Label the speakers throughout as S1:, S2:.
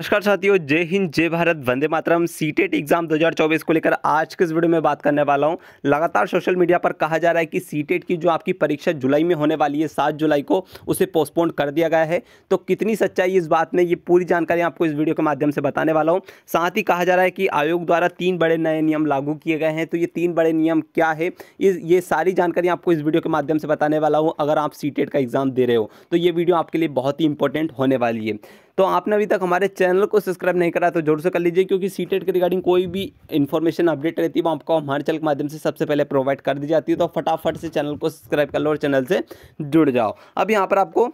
S1: नमस्कार साथियों जय हिंद जय भारत वंदे मातरम सीटेट एग्जाम 2024 को लेकर आज के इस वीडियो में बात करने वाला हूं लगातार सोशल मीडिया पर कहा जा रहा है कि सीटेट e की जो आपकी परीक्षा जुलाई में होने वाली है सात जुलाई को उसे पोस्टपोन कर दिया गया है तो कितनी सच्चाई इस बात में ये पूरी जानकारी आपको इस वीडियो के माध्यम से बताने वाला हूँ साथ ही कहा जा रहा है कि आयोग द्वारा तीन बड़े नए नियम लागू किए गए हैं तो ये तीन बड़े नियम क्या है इस ये सारी जानकारी आपको इस वीडियो के माध्यम से बताने वाला हूँ अगर आप सी e का एग्ज़ाम दे रहे हो तो ये वीडियो आपके लिए बहुत ही इंपॉर्टेंट होने वाली है तो आपने अभी तक हमारे चैनल को सब्सक्राइब नहीं करा तो जरूर से कर लीजिए क्योंकि सी e के रिगार्डिंग कोई भी इन्फॉर्मेशन अपडेट रहती है वो आपको हमारे चैनल के माध्यम से सबसे पहले प्रोवाइड कर दी जाती है तो फटाफट से चैनल को सब्सक्राइब कर लो और चैनल से जुड़ जाओ अब यहाँ पर आपको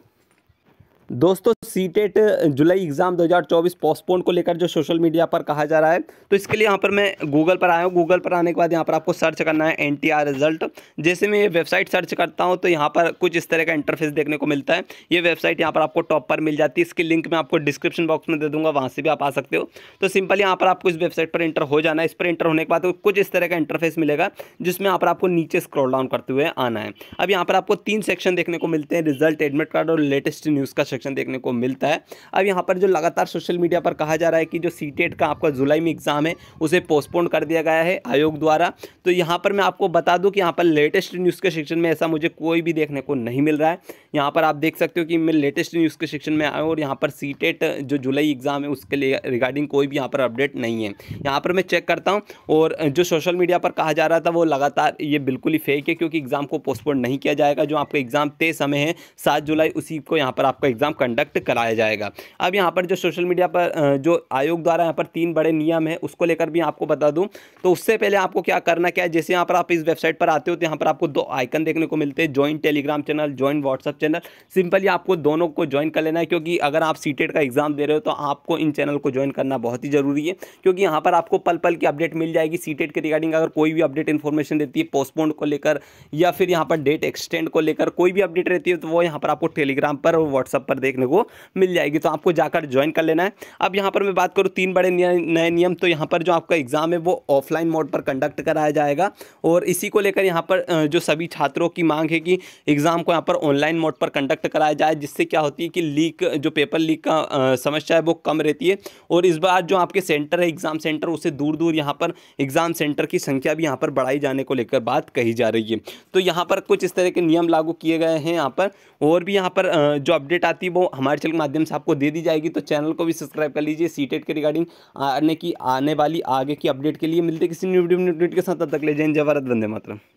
S1: दोस्तों सी टेट e जुलाई एग्ज़ाम 2024 पोस्टपोन को लेकर जो सोशल मीडिया पर कहा जा रहा है तो इसके लिए यहाँ पर मैं गूगल पर आया हूँ गूगल पर आने के बाद यहाँ पर आपको सर्च करना है एन टी आर रिजल्ट जैसे मैं ये वेबसाइट सर्च करता हूँ तो यहाँ पर कुछ इस तरह का इंटरफेस देखने को मिलता है ये वेबसाइट यहाँ पर आपको टॉप पर मिल जाती है इसकी लिंक मैं आपको डिस्क्रिप्शन बॉक्स में दे दूँगा वहाँ से भी आप आ सकते हो तो सिंपल यहाँ पर आपको इस वेबसाइट पर इंटर हो जाना है इस पर इंटर होने के बाद कुछ इस तरह का इंटरफेस मिलेगा जिसमें यहाँ पर आपको नीचे स्क्रॉल डाउन करते हुए आना है अब यहाँ पर आपको तीन सेक्शन देखने को मिलते हैं रिजल्ट एडमिट कार्ड और लेटेस्ट न्यूज़ का सेक्शन देखने को मिलता है अब यहाँ पर जो लगातार सोशल मीडिया पर कहा जा रहा है कि जो सी का आपका जुलाई में एग्ज़ाम है उसे पोस्टपोन कर दिया गया है आयोग द्वारा तो यहाँ पर मैं आपको बता दूँ कि यहाँ पर लेटेस्ट न्यूज़ के सेक्शन में ऐसा मुझे कोई भी देखने को नहीं मिल रहा है यहाँ पर आप देख सकते हो कि मैं लेटेस्ट न्यूज़ के सेक्शन में आया और यहाँ पर सी जो जुलाई एग्ज़ाम है उसके लिए रिगार्डिंग कोई भी यहाँ पर अपडेट नहीं है यहाँ पर मैं चेक करता हूँ और जो सोशल मीडिया पर कहा जा रहा था वो लगातार ये बिल्कुल ही फेक है क्योंकि एग्ज़ाम को पोस्टपोन नहीं किया जाएगा जो आपका एग्ज़ाम तय समय है सात जुलाई उसी को यहाँ पर आपका एग्ज़ाम एग्ज़ाम कंडक्ट कराया जाएगा अब यहाँ पर जो सोशल मीडिया पर जो आयोग द्वारा यहाँ पर तीन बड़े नियम है उसको लेकर भी आपको बता दूँ तो उससे पहले आपको क्या करना क्या है जैसे यहाँ पर आप इस वेबसाइट पर आते हो तो यहाँ पर आपको दो आइकन देखने को मिलते हैं join Telegram channel join WhatsApp channel simply आपको दोनों को ज्वाइन कर लेना है क्योंकि अगर आप सीटेट e का एग्ज़ाम दे रहे हो तो आपको इन चैनल को ज्वाइन करना बहुत ही ज़रूरी है क्योंकि यहाँ पर आपको पल पल की अपडेट मिल जाएगी सीटेट e के रिगार्डिंग अगर कोई भी अपडेट इन्फॉर्मेशन देती है पोस्टपोन को लेकर या फिर यहाँ पर डेट एक्सटेंड को लेकर कोई भी अपडेट रहती है तो वो यहाँ पर आपको टेलीग्राम पर व्हाट्सएप व्हाट्सअप पर पर देखने को मिल जाएगी तो आपको जाकर ज्वाइन कर लेना है अब यहाँ पर मैं बात करूँ तीन बड़े नए नियम तो यहाँ पर जो आपका एग्ज़ाम है वो ऑफलाइन मोड पर कंडक्ट कराया जाएगा और इसी को लेकर यहाँ पर जो सभी छात्रों की मांग है कि एग्ज़ाम को यहाँ पर ऑनलाइन मोड पर कंडक्ट कराया जाए जिससे क्या होती है कि लीक जो पेपर लीक का समस्या है वो कम रहती है और इस बार जो आपके सेंटर है एग्ज़ाम सेंटर उसे दूर दूर यहाँ पर एग्ज़ाम सेंटर की संख्या भी यहाँ पर बढ़ाई जाने को लेकर बात कही जा रही है तो यहाँ पर कुछ इस तरह के नियम लागू किए गए हैं यहाँ पर और भी यहाँ पर जो अपडेट आती थी वो हमारे चैनल के माध्यम से आपको दे दी जाएगी तो चैनल को भी सब्सक्राइब कर लीजिए सी के रिगार्डिंग आने की आने वाली आगे की अपडेट के लिए मिलते किसी न्यू वीडियो के साथ तब तक ले जाए जवाहरत बंदे वंदे